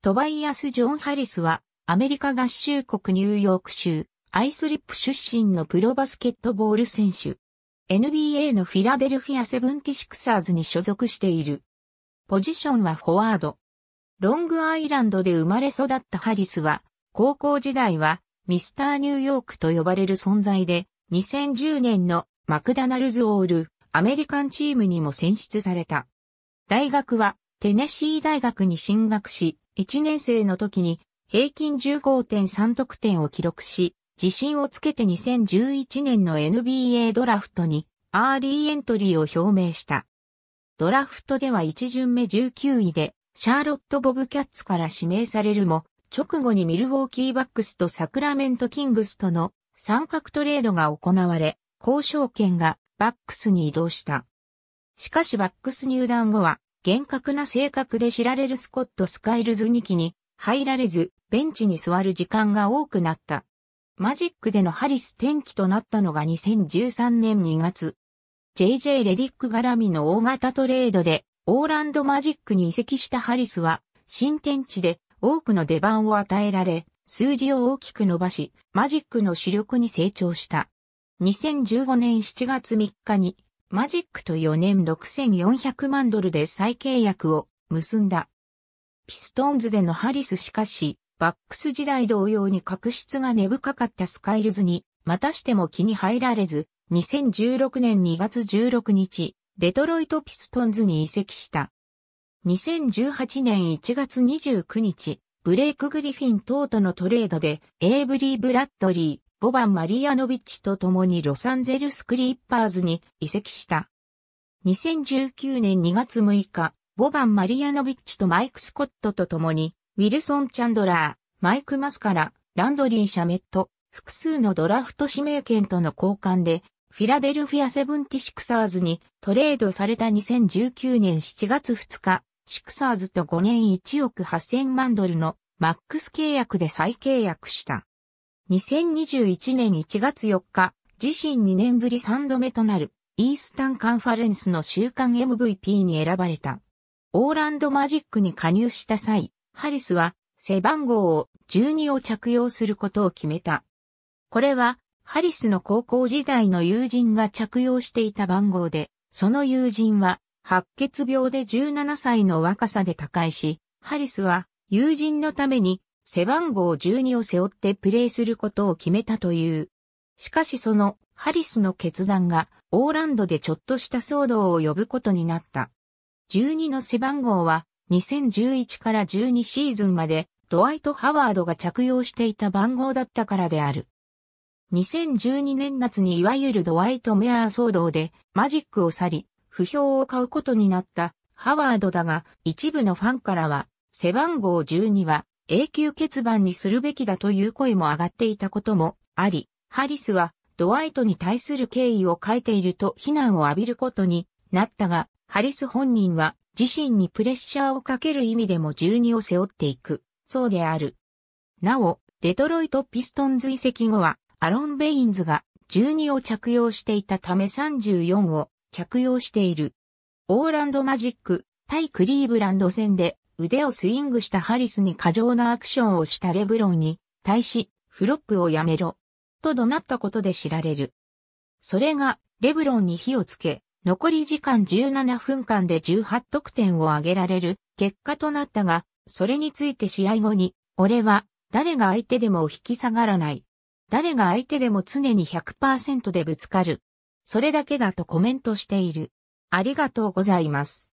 トバイアス・ジョン・ハリスは、アメリカ合衆国ニューヨーク州、アイスリップ出身のプロバスケットボール選手。NBA のフィラデルフィア・セブンティシクサーズに所属している。ポジションはフォワード。ロングアイランドで生まれ育ったハリスは、高校時代は、ミスターニューヨークと呼ばれる存在で、2010年のマクダナルズ・オール、アメリカンチームにも選出された。大学は、テネシー大学に進学し、1年生の時に平均15.3得点を記録し、自信をつけて2011年の NBA ドラフトにアーリーエントリーを表明した。ドラフトでは1巡目19位でシャーロット・ボブキャッツから指名されるも、直後にミルウォーキーバックスとサクラメント・キングスとの三角トレードが行われ、交渉権がバックスに移動した。しかしバックス入団後は厳格な性格で知られるスコット・スカイルズ2期に入られず、ベンチに座る時間が多くなった。マジックでのハリス転機となったのが2013年2月。JJ レディック絡みの大型トレードで、オーランドマジックに移籍したハリスは、新天地で多くの出番を与えられ、数字を大きく伸ばし、マジックの主力に成長した。2015年7月3日にマジックと4年6400万ドルで再契約を結んだ。ピストンズでのハリスしかし、バックス時代同様に確執が根深かったスカイルズに、またしても気に入られず、2016年2月16日、デトロイトピストンズに移籍した。2018年1月29日、ブレイク・グリフィン等とのトレードで、エイブリー・ブラッドリー、ボバン・マリアノビッチと共にロサンゼルス・クリッパーズに移籍した。2019年2月6日、ボバン・マリアノビッチとマイク・スコットと共に、ウィルソン・チャンドラー、マイク・マスカラ、ランドリー・シャメット、複数のドラフト指名権との交換で、フィラデルフィア・セブンティ・シクサーズにトレードされた2019年7月2日、シクサーズと5年1億8000万ドルのマックス契約で再契約した。2021年1月4日、自身2年ぶり3度目となる、イースタンカンファレンスの週間 MVP に選ばれた。オーランドマジックに加入した際、ハリスは背番号を12を着用することを決めた。これは、ハリスの高校時代の友人が着用していた番号で、その友人は白血病で17歳の若さで他界し、ハリスは友人のために背番号12を背負ってプレーすることを決めたという。しかしそのハリスの決断がオーランドでちょっとした騒動を呼ぶことになった。12の背番号は2011から12シーズンまでドワイト・ハワードが着用していた番号だったからである。2012年夏にいわゆるドワイト・メアー騒動でマジックを去り、不評を買うことになったハワードだが一部のファンからは背番号12は永久欠番にするべきだという声も上がっていたこともあり、ハリスはドワイトに対する敬意を書いていると非難を浴びることになったが、ハリス本人は自身にプレッシャーをかける意味でも12を背負っていく、そうである。なお、デトロイト・ピストンズ遺跡後は、アロン・ベインズが12を着用していたため34を着用している。オーランド・マジック対クリーブランド戦で腕をスイングしたハリスに過剰なアクションをしたレブロンに対し、フロップをやめろ、と怒鳴ったことで知られる。それが、レブロンに火をつけ、残り時間17分間で18得点を挙げられる結果となったが、それについて試合後に、俺は誰が相手でも引き下がらない。誰が相手でも常に100%でぶつかる。それだけだとコメントしている。ありがとうございます。